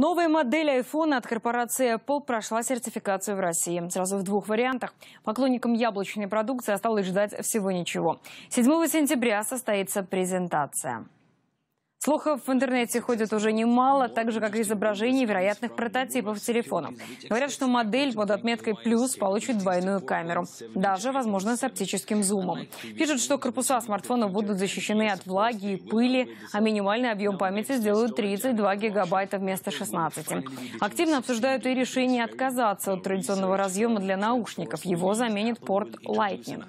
Новая модель iPhone от корпорации Apple прошла сертификацию в России. Сразу в двух вариантах. Поклонникам яблочной продукции осталось ждать всего ничего. 7 сентября состоится презентация. Слухов в интернете ходит уже немало, так же, как и изображений вероятных прототипов телефонов. Говорят, что модель под отметкой «плюс» получит двойную камеру, даже, возможно, с оптическим зумом. Пишут, что корпуса смартфонов будут защищены от влаги и пыли, а минимальный объем памяти сделают 32 гигабайта вместо 16. Активно обсуждают и решение отказаться от традиционного разъема для наушников. Его заменит порт Lightning.